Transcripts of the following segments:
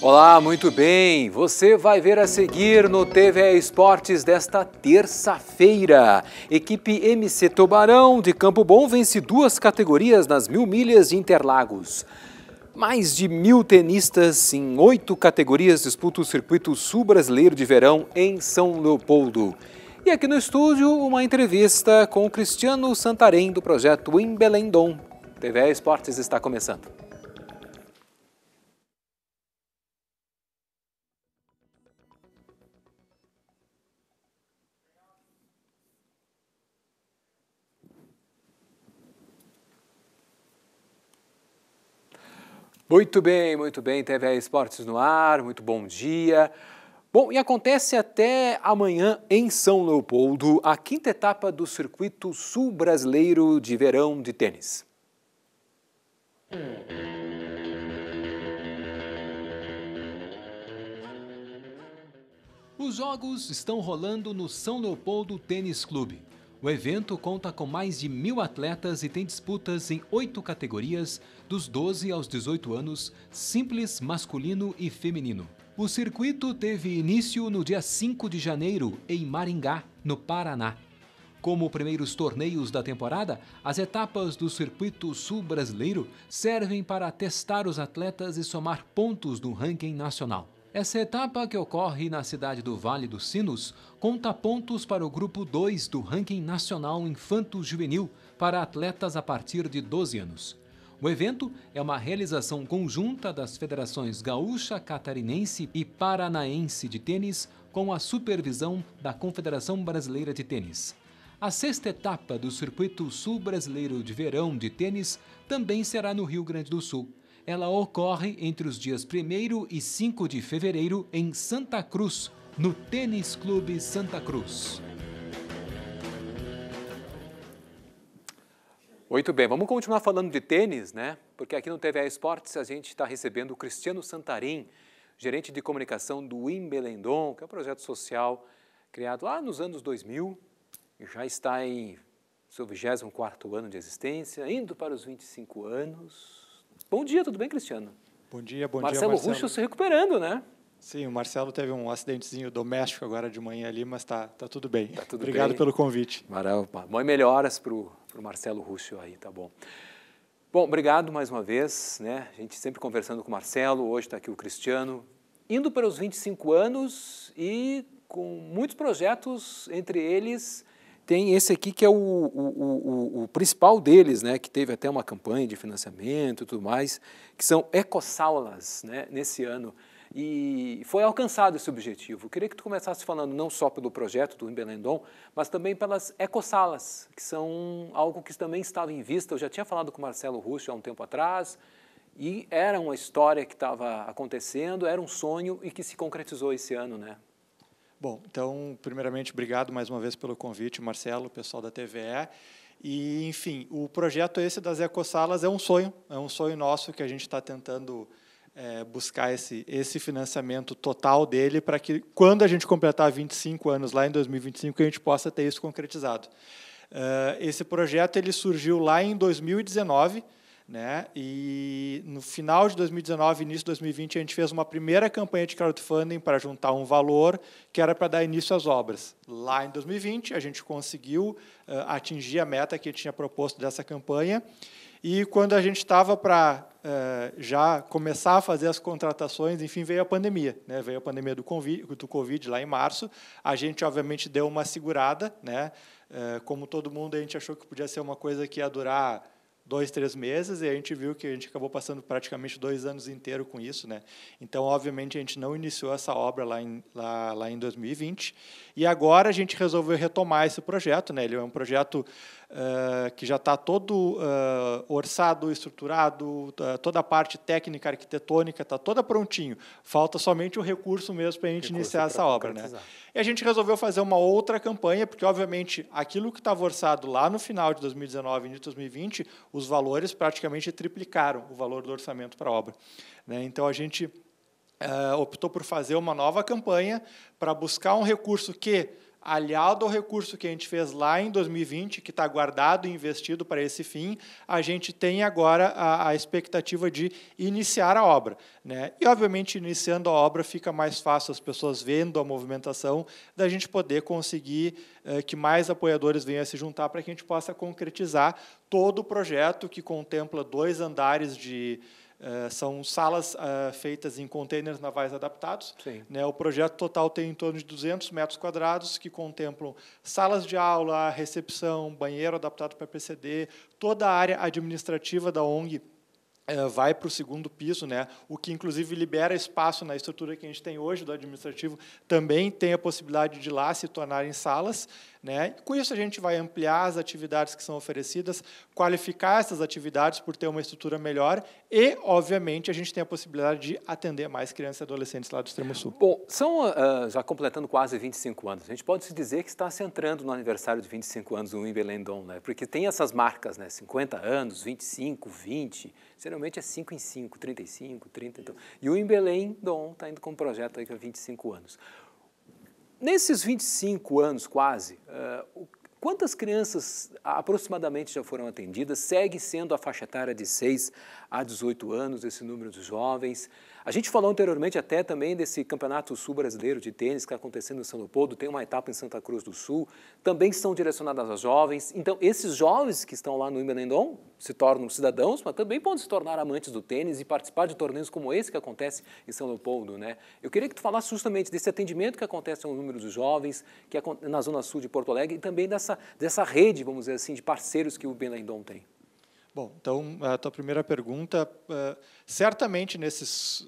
Olá, muito bem. Você vai ver a seguir no TV Esportes desta terça-feira. Equipe MC Tubarão de Campo Bom vence duas categorias nas mil milhas de Interlagos. Mais de mil tenistas em oito categorias disputam o circuito sul-brasileiro de verão em São Leopoldo. E aqui no estúdio, uma entrevista com Cristiano Santarém do projeto Em Belém Dom. TV Esportes está começando. Muito bem, muito bem. TV Esportes no ar, muito bom dia. Bom, e acontece até amanhã em São Leopoldo a quinta etapa do Circuito Sul Brasileiro de Verão de Tênis. Os jogos estão rolando no São Leopoldo Tênis Clube. O evento conta com mais de mil atletas e tem disputas em oito categorias, dos 12 aos 18 anos, simples, masculino e feminino. O circuito teve início no dia 5 de janeiro, em Maringá, no Paraná. Como primeiros torneios da temporada, as etapas do Circuito Sul Brasileiro servem para testar os atletas e somar pontos no ranking nacional. Essa etapa que ocorre na cidade do Vale dos Sinos conta pontos para o grupo 2 do ranking nacional infanto juvenil para atletas a partir de 12 anos. O evento é uma realização conjunta das federações gaúcha, catarinense e paranaense de tênis com a supervisão da Confederação Brasileira de Tênis. A sexta etapa do Circuito Sul Brasileiro de Verão de Tênis também será no Rio Grande do Sul ela ocorre entre os dias 1 e 5 de fevereiro em Santa Cruz, no Tênis Clube Santa Cruz. Muito bem, vamos continuar falando de tênis, né? Porque aqui no TVA Esportes a gente está recebendo o Cristiano Santarim, gerente de comunicação do Imbelendon, que é um projeto social criado lá nos anos 2000 e já está em seu 24º ano de existência, indo para os 25 anos. Bom dia, tudo bem, Cristiano? Bom dia, bom Marcelo dia, Marcelo. Marcelo se recuperando, né? Sim, o Marcelo teve um acidentezinho doméstico agora de manhã ali, mas tá, tá tudo bem. Tá tudo Obrigado bem. pelo convite. Maravilha. Mãe melhoras para o Marcelo Rússio aí, tá bom. Bom, obrigado mais uma vez, né? A gente sempre conversando com o Marcelo, hoje está aqui o Cristiano, indo para os 25 anos e com muitos projetos, entre eles tem esse aqui que é o, o, o, o, principal deles, né, que teve até uma campanha de financiamento e tudo mais, que são ecossaulas né, nesse ano. E foi alcançado esse objetivo. Eu queria que tu começasse falando não só pelo projeto do Rimbelendon, mas também pelas ecossalas, que são algo que também estava em vista. Eu já tinha falado com o Marcelo Russo há um tempo atrás, e era uma história que estava acontecendo, era um sonho e que se concretizou esse ano, né? Bom, então, primeiramente, obrigado mais uma vez pelo convite, Marcelo, pessoal da TVE. E, enfim, o projeto esse das ecosalas é um sonho, é um sonho nosso que a gente está tentando é, buscar esse, esse financiamento total dele para que, quando a gente completar 25 anos, lá em 2025, a gente possa ter isso concretizado. Uh, esse projeto ele surgiu lá em 2019, né? E no final de 2019, início de 2020, a gente fez uma primeira campanha de crowdfunding para juntar um valor que era para dar início às obras. Lá em 2020, a gente conseguiu uh, atingir a meta que tinha proposto dessa campanha. E quando a gente estava para uh, eh, já começar a fazer as contratações, enfim, veio a pandemia. Né? Veio a pandemia do COVID, do COVID lá em março. A gente, obviamente, deu uma segurada. Né? Uh, como todo mundo, a gente achou que podia ser uma coisa que ia durar dois, três meses, e a gente viu que a gente acabou passando praticamente dois anos inteiro com isso, né? Então, obviamente, a gente não iniciou essa obra lá em, lá, lá em 2020, e agora a gente resolveu retomar esse projeto, né? Ele é um projeto eh, que já está todo uh, orçado, estruturado, eh, toda a parte técnica, arquitetônica, está toda prontinho. Falta somente o recurso mesmo para a gente iniciar essa obra. Né? E a gente resolveu fazer uma outra campanha, porque, obviamente, aquilo que estava orçado lá no final de 2019 e de 2020, os valores praticamente triplicaram o valor do orçamento para a obra. Né? Então, a gente... Uh, optou por fazer uma nova campanha para buscar um recurso que aliado ao recurso que a gente fez lá em 2020, que está guardado e investido para esse fim, a gente tem agora a, a, expectativa de iniciar a obra. Né? E, obviamente, iniciando a obra, fica mais fácil as pessoas vendo a movimentação, da gente poder conseguir eh, que mais apoiadores venham a se juntar para que a gente possa concretizar todo o projeto que contempla dois andares de eh, são salas uh, feitas em containers navais adaptados. Né, o projeto total tem em torno de 200 metros quadrados, que contemplam salas de aula, recepção, banheiro adaptado para PCD, toda a área administrativa da ONG eh, vai para o segundo piso, né? o que inclusive libera espaço na estrutura que a gente tem hoje do administrativo, também tem a possibilidade de lá se tornarem salas. Né? Com isso, a gente vai ampliar as atividades que são oferecidas, qualificar essas atividades por ter uma estrutura melhor e, obviamente, a gente tem a possibilidade de atender mais crianças e adolescentes lá do Extremo Sul. Bom, são uh, já completando quase 25 anos. A gente pode se dizer que está se entrando no aniversário de 25 anos do Wimbledon, né? porque tem essas marcas, né? 50 anos, 25, 20, geralmente é 5 em 5, 35, 30. Então. E o Wimbledon está indo com um projeto aí é com 25 anos. Nesses 25 anos quase, eh, quantas crianças aproximadamente já foram atendidas? Segue sendo a faixa etária de 6 a 18 anos, esse número de jovens. A gente falou anteriormente até também desse Campeonato Sul Brasileiro de Tênis que está acontecendo em São Leopoldo, tem uma etapa em Santa Cruz do Sul, também são direcionadas a jovens. Então, esses jovens que estão lá no Lendon se tornam cidadãos, mas também podem se tornar amantes do tênis e participar de torneios como esse que acontece em São Leopoldo, né? Eu queria que tu falasse justamente desse atendimento que acontece ao número dos jovens que na Zona Sul de Porto Alegre e também dessa, dessa rede, vamos dizer assim, de parceiros que o Lendon tem. Bom, então, a tua primeira pergunta, eh, certamente nesses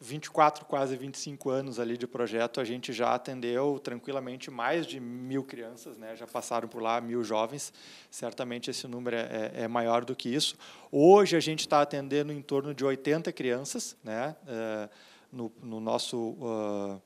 24, eh, quase 25 anos ali de projeto, a gente já atendeu tranquilamente mais de mil crianças, né? já passaram por lá mil jovens, certamente esse número é, é, é maior do que isso. Hoje a gente está atendendo em torno de 80 crianças né? Eh, no, no nosso... Ah,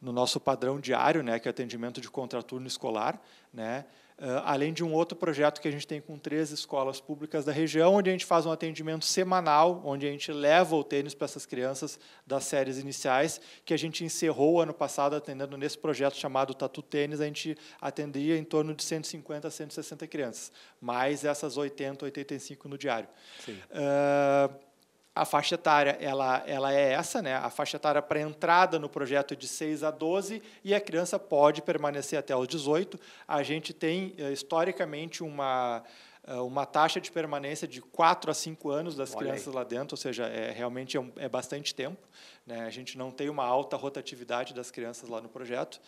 no nosso padrão diário, né, que é atendimento de contraturno escolar, né, ah, além de um outro projeto que a gente tem com três escolas públicas da região, onde a gente faz um atendimento semanal, onde a gente leva o tênis para essas crianças das séries iniciais, que a gente encerrou ano passado atendendo nesse projeto chamado Tatu Tênis, a gente atendia em torno de 150 a 160 crianças, mais essas 80, 85 no diário. Sim. Uh, a faixa etária ela, ela é essa, né? a faixa etária para entrada no projeto é de 6 a 12 e a criança pode permanecer até os 18. A gente tem, eh, historicamente, uma, eh, uma taxa de permanência de 4 a 5 anos das Olha crianças aí. lá dentro, ou seja, é, realmente é, um, é bastante tempo. Né? A gente não tem uma alta rotatividade das crianças lá no projeto.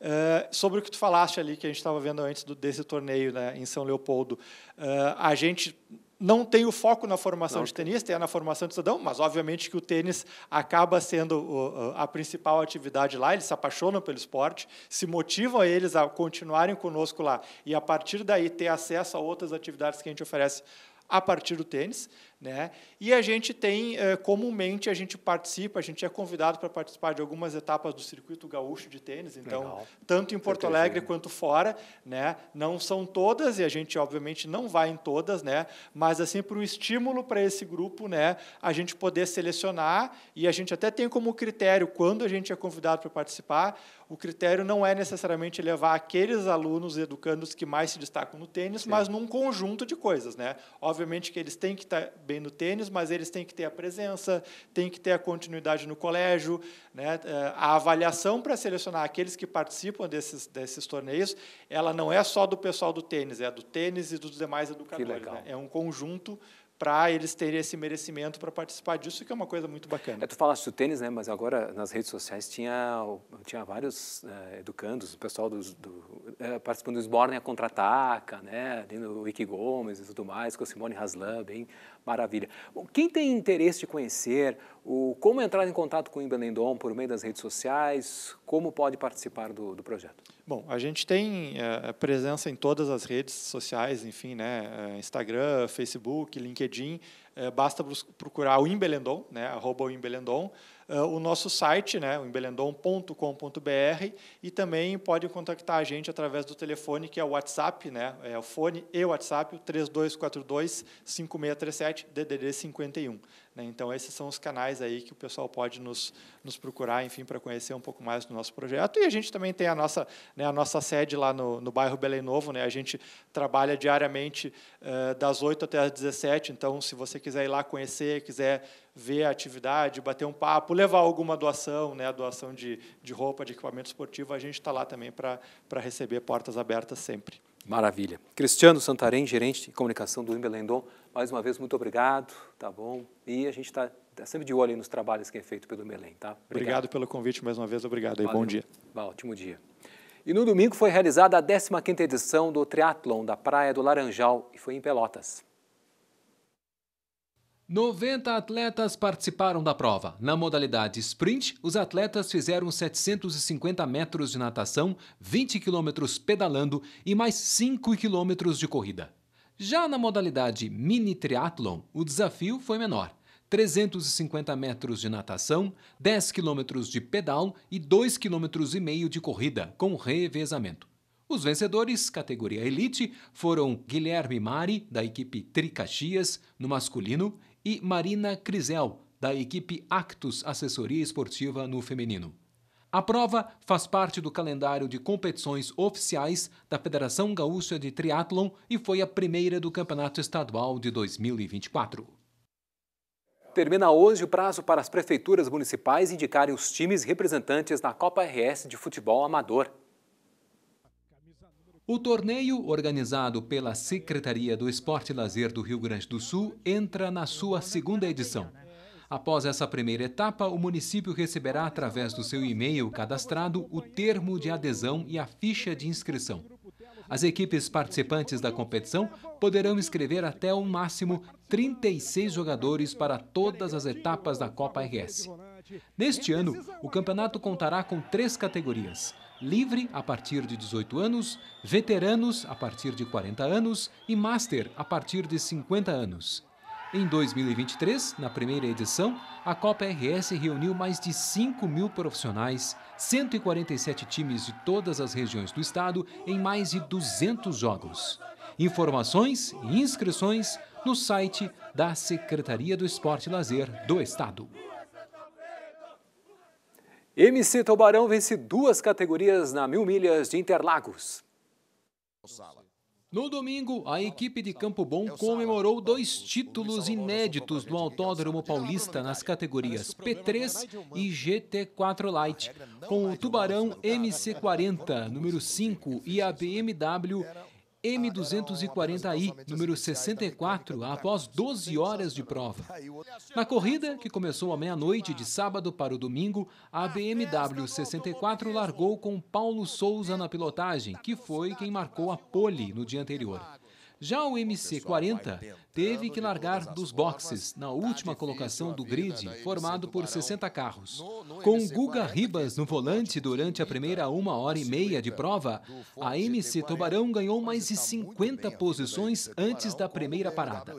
Uh, sobre o que tu falaste ali, que a gente estava vendo antes do, desse torneio né, em São Leopoldo, uh, a gente não tem o foco na formação não. de tenista, é na formação de cidadão, mas obviamente que o tênis acaba sendo a principal atividade lá, eles se apaixonam pelo esporte, se motivam eles a continuarem conosco lá e a partir daí ter acesso a outras atividades que a gente oferece a partir do tênis. Né? E a gente tem, eh, comumente, a gente participa, a gente é convidado para participar de algumas etapas do circuito gaúcho de tênis, então, Legal. tanto em Porto Alegre, quanto fora, né? não são todas, e a gente, obviamente, não vai em todas, né? mas, assim, para um estímulo para esse grupo, né? a gente poder selecionar, e a gente até tem como critério, quando a gente é convidado para participar, o critério não é necessariamente levar aqueles alunos educandos que mais se destacam no tênis, Sim. mas num conjunto de coisas. Né? Obviamente que eles têm que estar tá, bem no tênis, mas eles têm que ter a presença, têm que ter a continuidade no colégio, né? Eh, a avaliação para selecionar aqueles que participam desses desses torneios, ela não é só do pessoal do tênis, é do tênis e dos demais educadores. Né? É um conjunto para eles terem esse merecimento para participar disso, que é uma coisa muito bacana. É, tu falaste do tênis, né? Mas agora nas redes sociais tinha, tinha vários é, educandos, o pessoal dos, do, é, participando do Sborne a contra-ataca, né? Tem o Wiki Gomes e tudo mais, com o Simone Haslam, bem maravilha. Bom, quem tem interesse de conhecer o como entrar em contato com o Imbelendom por meio das redes sociais, como pode participar do, do projeto? Bom, a gente tem é, presença em todas as redes sociais, enfim, né? Instagram, Facebook, LinkedIn. É, basta procurar o Imbelendom, né? Arroba o Imbelendom. Eh, o nosso site, né, o embelendon.com.br, e também pode contactar a gente através do telefone, que é o WhatsApp, né, é o fone e o WhatsApp, 3242-5637, DDD 51. Né, então, esses são os canais aí que o pessoal pode nos, nos procurar, enfim, para conhecer um pouco mais do nosso projeto. E a gente também tem a nossa, né, a nossa sede lá no, no bairro Belém Novo, né, a gente trabalha diariamente eh, das 8 até as 17, então, se você quiser ir lá conhecer, quiser ver a atividade, bater um papo, levar alguma doação, né, a doação de, de roupa, de equipamento esportivo, a gente está lá também para receber portas abertas sempre. Maravilha. Cristiano Santarém, gerente de comunicação do Imbelendon, mais uma vez, muito obrigado, tá bom? E a gente está tá sempre de olho nos trabalhos que é feito pelo Melém, tá? Obrigado, obrigado pelo convite mais uma vez, obrigado e bom dia. Bom, ótimo dia. E no domingo foi realizada a 15ª edição do Triatlon da Praia do Laranjal e foi em Pelotas. 90 atletas participaram da prova. Na modalidade sprint, os atletas fizeram 750 metros de natação, 20 quilômetros pedalando e mais 5 quilômetros de corrida. Já na modalidade mini triatlon, o desafio foi menor. 350 metros de natação, 10 quilômetros de pedal e 2,5 quilômetros de corrida, com revezamento. Os vencedores, categoria Elite, foram Guilherme Mari, da equipe Tricaxias, no masculino, e Marina Crisel, da equipe Actus Assessoria Esportiva no Feminino. A prova faz parte do calendário de competições oficiais da Federação Gaúcha de Triatlon e foi a primeira do Campeonato Estadual de 2024. Termina hoje o prazo para as prefeituras municipais indicarem os times representantes na Copa RS de futebol amador. O torneio, organizado pela Secretaria do Esporte e Lazer do Rio Grande do Sul, entra na sua segunda edição. Após essa primeira etapa, o município receberá, através do seu e-mail cadastrado, o termo de adesão e a ficha de inscrição. As equipes participantes da competição poderão inscrever até o máximo 36 jogadores para todas as etapas da Copa RS. Neste ano, o campeonato contará com três categorias: livre a partir de 18 anos, veteranos a partir de 40 anos e master a partir de 50 anos. Em 2023, na primeira edição, a Copa RS reuniu mais de 5 mil profissionais, 147 times de todas as regiões do estado em mais de 200 jogos. Informações e inscrições no site da Secretaria do Esporte e Lazer do Estado. MC Tubarão vence duas categorias na Mil Milhas de Interlagos. No domingo, a equipe de Campo Bom comemorou dois títulos inéditos do Autódromo Paulista nas categorias P3 e GT4 Lite, com o Tubarão MC40, número 5, e a BMW M240i, número 64, após 12 horas de prova. Na corrida, que começou à meia-noite de sábado para o domingo, a BMW 64 largou com Paulo Souza na pilotagem, que foi quem marcou a pole no dia anterior. Já o MC40 teve que largar dos boxes na tá última colocação do grid, formado por 60 carros. Com Guga Ribas no volante durante a primeira uma hora e meia de prova, a MC Tubarão ganhou mais de 50 posições antes da primeira parada.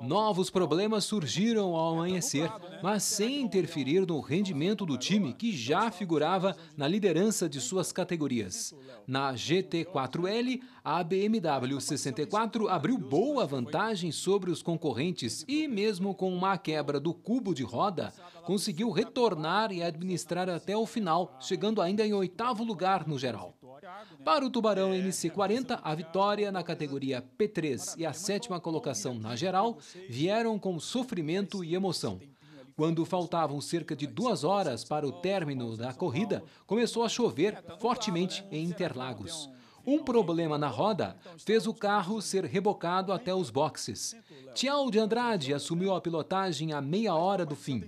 Novos problemas surgiram ao é, tá amanhecer, né? mas sem interferir no rendimento do time que já figurava na liderança de suas categorias. Na GT4L, assim. a BMW 64 abriu assim. boa vantagem sobre os concorrentes e, mesmo com uma quebra do cubo de roda, conseguiu retornar e administrar até o final, chegando ainda em oitavo lugar no geral. Né? Para o Tubarão é, MC40, a vitória na categoria P3 e a né? sétima colocação na geral vieram com né? sofrimento e emoção. Quando tá faltavam cerca de duas horas para o término da corrida, começou a chover é, tá fortemente em Interlagos. Um problema na roda fez o carro ser rebocado até os boxes. Tial de Andrade assumiu a pilotagem a meia hora do fim.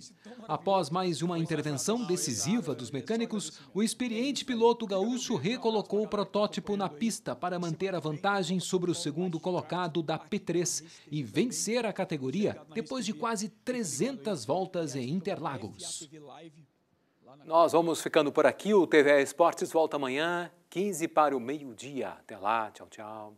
Após mais uma intervenção decisiva dos mecânicos, o experiente piloto gaúcho recolocou o protótipo na pista para manter a vantagem sobre o segundo colocado da P3 e vencer a categoria depois de quase 300 voltas em Interlagos. Nós vamos ficando por aqui. O TV Esportes volta amanhã. 15 para o meio-dia. Até lá, tchau, tchau.